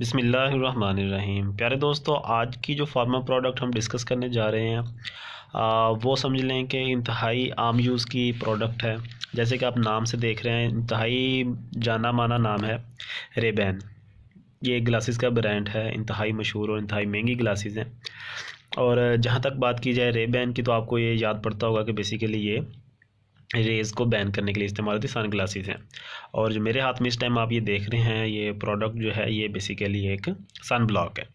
बिसमीम प्यारे दोस्तों आज की जो फार्मा प्रोडक्ट हम डिस्कस करने जा रहे हैं आ, वो समझ लें कि इंतहाई आम यूज़ की प्रोडक्ट है जैसे कि आप नाम से देख रहे हैं इंतहाई जाना माना नाम है रेबैन ये ग्लासेस का ब्रांड है इंतहाई मशहूर और इंतहाई महंगी ग्लासेस हैं और जहाँ तक बात की जाए रेबैन की तो आपको ये याद पड़ता होगा कि बेसिकली ये रेज़ को बैन करने के लिए इस्तेमाल होती सन ग्लासेज हैं और जो मेरे हाथ में इस टाइम आप ये देख रहे हैं ये प्रोडक्ट जो है ये बेसिकली एक सन ब्लॉक है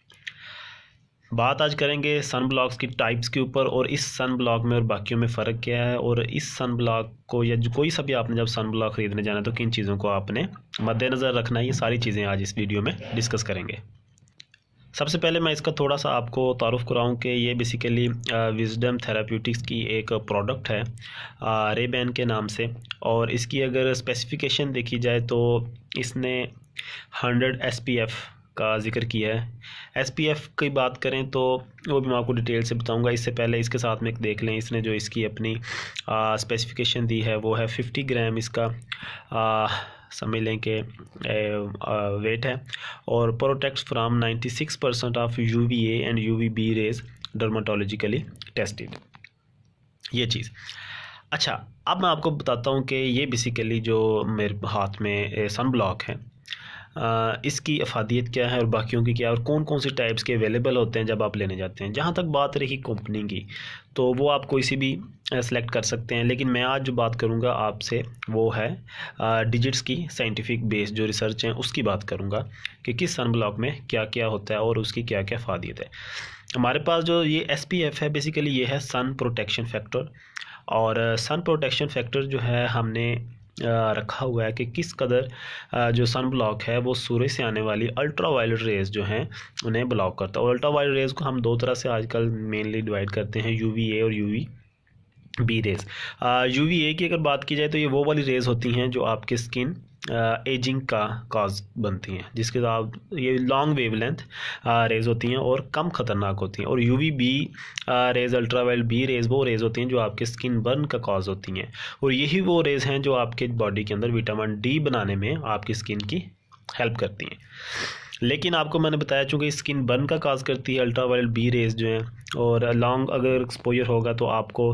बात आज करेंगे सन ब्लॉक्स की टाइप्स के ऊपर और इस सन ब्लॉक में और बाकियों में फ़र्क क्या है और इस सन ब्लॉक को या कोई सा भी आपने जब सन ब्लॉक ख़रीदने जाना है तो किन चीज़ों को आपने मद्देनज़र रखना है ये सारी चीज़ें आज इस वीडियो में डिस्कस करेंगे सबसे पहले मैं इसका थोड़ा सा आपको तारुफ कराऊं कि ये बेसिकली विजडम थेरापूटिक्स की एक प्रोडक्ट है रेबैन के नाम से और इसकी अगर स्पेसिफिकेशन देखी जाए तो इसने 100 एस का जिक्र किया है एसपीएफ की बात करें तो वो भी मैं आपको डिटेल से बताऊंगा इससे पहले इसके साथ में देख लें इसने जो इसकी अपनी स्पेसिफिकेशन दी है वो है फिफ्टी ग्राम इसका आ, समझ लें कि वेट है और protect from ninety six percent of U V A and U V B rays dermatologically tested ये चीज़ अच्छा अब मैं आपको बताता हूँ कि ये बेसिकली जो मेरे हाथ में सन ब्लॉक है इसकी अफादियत क्या है और बाकियों की क्या है और कौन कौन से टाइप्स के अवेलेबल होते हैं जब आप लेने जाते हैं जहाँ तक बात रही कंपनी की तो वो आप कोई सी भी सेलेक्ट कर सकते हैं लेकिन मैं आज जो बात करूँगा आपसे वो है डिजिट्स की साइंटिफिक बेस जो रिसर्च है उसकी बात करूँगा कि किस सन ब्लॉक में क्या क्या होता है और उसकी क्या क्या अफादियत है हमारे पास जो ये एस पी एफ है बेसिकली ये है सन प्रोटेक्शन फैक्टर और सन प्रोटेक्शन फैक्टर जो है हमने रखा हुआ है कि किस कदर जो सन ब्लॉक है वो सूर्य से आने वाली अल्ट्रा वायलेट रेज जो हैं उन्हें ब्लॉक करता है और अल्ट्रा वायलेट रेज को हम दो तरह से आजकल मेनली डिवाइड करते हैं ए और वी बी रेज ए की अगर बात की जाए तो ये वो वाली रेज होती हैं जो आपकी स्किन एजिंग का काज बनती हैं जिसके आप ये लॉन्ग वेव लेंथ रेज होती हैं और कम ख़तरनाक होती हैं और U V B rays ultra B rays वो रेज होती हैं जो आपके स्किन बर्न का काज होती हैं और यही वो रेज हैं जो आपके बॉडी के अंदर विटामिन डी बनाने में आपकी स्किन की हेल्प करती हैं लेकिन आपको मैंने बताया चूँकि स्किन बर्न का काज करती है अल्ट्रा बी रेज जो हैं और लॉन्ग अगर एक्सपोजर होगा तो आपको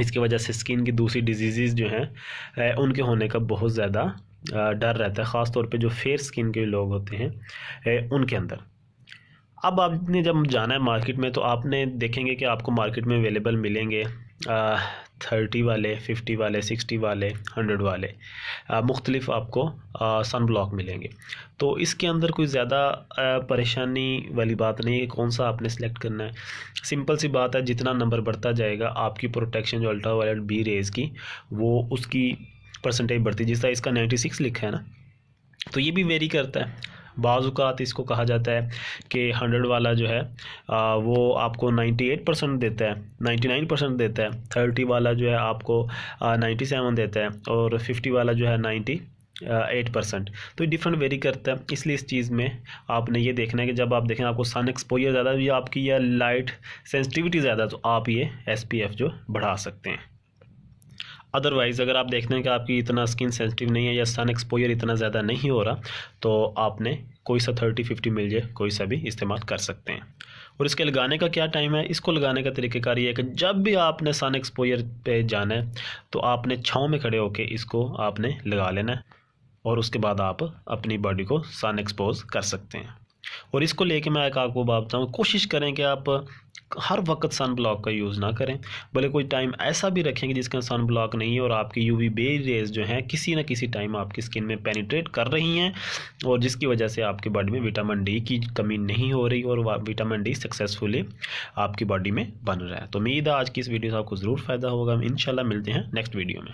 इसकी वजह से स्किन की दूसरी डिजीज़ जो हैं उनके होने का बहुत ज़्यादा डर रहता है ख़ास तौर पे जो फेयर स्किन के लोग होते हैं उनके अंदर अब आपने जब जाना है मार्केट में तो आपने देखेंगे कि आपको मार्केट में अवेलेबल मिलेंगे थर्टी वाले फिफ्टी वाले सिक्सटी वाले हंड्रेड वाले मुख्तलिफ आपको सन ब्लॉक मिलेंगे तो इसके अंदर कोई ज़्यादा परेशानी वाली बात नहीं है कौन सा आपने सेलेक्ट करना है सिंपल सी बात है जितना नंबर बढ़ता जाएगा आपकी प्रोटेक्शन जो अल्ट्रा वायल्ट बी रेज़ की वो उसकी परसेंटेज बढ़ती है जिस तरह इसका नाइन्टी सिक्स लिखा है ना तो ये भी वेरी करता है बाज़ात इसको कहा जाता है कि हंड्रेड वाला जो है आ, वो आपको नाइन्टी एट परसेंट देता है नाइन्टी नाइन परसेंट देता है थर्टी वाला जो है आपको नाइन्टी सेवन देता है और फिफ्टी वाला जो है नाइन्टी एट परसेंट तो डिफरेंट वेरी करता है इसलिए इस चीज़ में आपने ये देखना है कि जब आप देखें आपको सन एक्सपोजर ज़्यादा या आपकी या लाइट सेंसिटिविटी ज़्यादा तो आप ये एस जो बढ़ा सकते हैं अदरवाइज़ अगर आप देखते हैं कि आपकी इतना स्किन सेंसिटिव नहीं है या सन एक्सपोजर इतना ज़्यादा नहीं हो रहा तो आपने कोई सा थर्टी फिफ्टी मिल जाए कोई सा भी इस्तेमाल कर सकते हैं और इसके लगाने का क्या टाइम है इसको लगाने का तरीक़ेकार ये है कि जब भी आपने सन एक्सपोजर पे जाना है तो आपने छाँव में खड़े होकर इसको आपने लगा लेना है और उसके बाद आप अपनी बॉडी को सन एक्सपोज कर सकते हैं और इसको लेके मैं एक आपको बताता हूँ कोशिश करें कि आप हर वक्त सन ब्लॉक का यूज़ ना करें भले कोई टाइम ऐसा भी रखेंगे जिसका सन ब्लॉक नहीं है और आपकी यू वी बे रेज जो हैं किसी ना किसी टाइम आपकी स्किन में पेनिट्रेट कर रही हैं और जिसकी वजह से आपकी बॉडी में विटामिन डी की कमी नहीं हो रही और विटामिन डी सक्सेसफुली आपकी बॉडी में बन रहा है तो उम्मीद है आज की इस वीडियो से आपको ज़रूर फ़ायदा होगा इन मिलते हैं नेक्स्ट वीडियो में